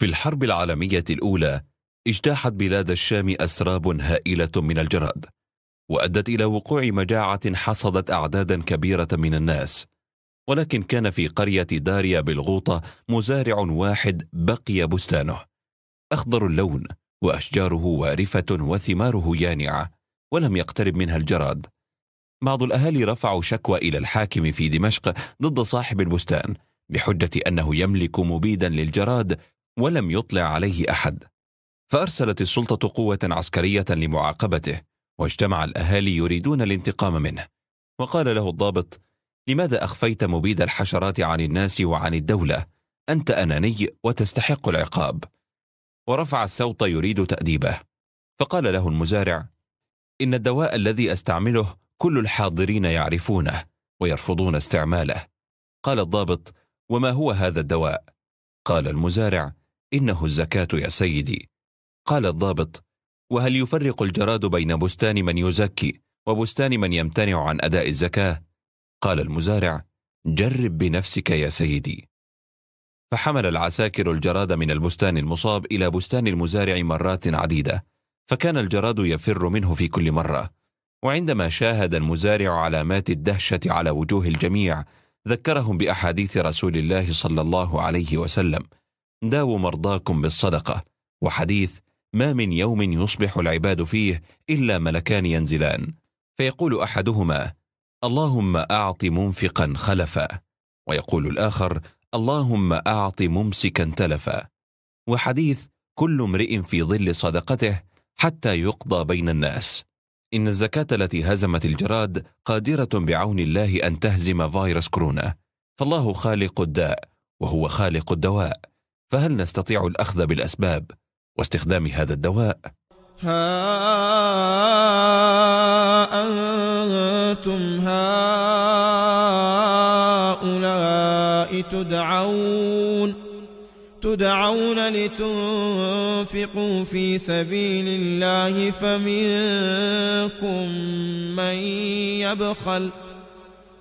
في الحرب العالمية الأولى اجتاحت بلاد الشام أسراب هائلة من الجراد وأدت إلى وقوع مجاعة حصدت أعدادا كبيرة من الناس ولكن كان في قرية داريا بالغوطة مزارع واحد بقي بستانه أخضر اللون وأشجاره وارفة وثماره يانعة ولم يقترب منها الجراد بعض الأهالي رفعوا شكوى إلى الحاكم في دمشق ضد صاحب البستان بحجة أنه يملك مبيدا للجراد ولم يطلع عليه أحد فأرسلت السلطة قوة عسكرية لمعاقبته واجتمع الأهالي يريدون الانتقام منه وقال له الضابط لماذا أخفيت مبيد الحشرات عن الناس وعن الدولة؟ أنت أناني وتستحق العقاب ورفع السوط يريد تأديبه فقال له المزارع إن الدواء الذي أستعمله كل الحاضرين يعرفونه ويرفضون استعماله قال الضابط وما هو هذا الدواء؟ قال المزارع إنه الزكاة يا سيدي قال الضابط وهل يفرق الجراد بين بستان من يزكي وبستان من يمتنع عن أداء الزكاة؟ قال المزارع جرب بنفسك يا سيدي فحمل العساكر الجراد من البستان المصاب إلى بستان المزارع مرات عديدة فكان الجراد يفر منه في كل مرة وعندما شاهد المزارع علامات الدهشة على وجوه الجميع ذكرهم بأحاديث رسول الله صلى الله عليه وسلم داووا مرضاكم بالصدقة وحديث ما من يوم يصبح العباد فيه إلا ملكان ينزلان فيقول أحدهما اللهم أعط منفقا خلفا ويقول الآخر اللهم أعط ممسكا تلفا وحديث كل امرئ في ظل صدقته حتى يقضى بين الناس إن الزكاة التي هزمت الجراد قادرة بعون الله أن تهزم فيروس كورونا فالله خالق الداء وهو خالق الدواء فهل نستطيع الأخذ بالأسباب واستخدام هذا الدواء؟ ها أنتم هؤلاء تدعون تدعون لتنفقوا في سبيل الله فمنكم من يبخل ۖ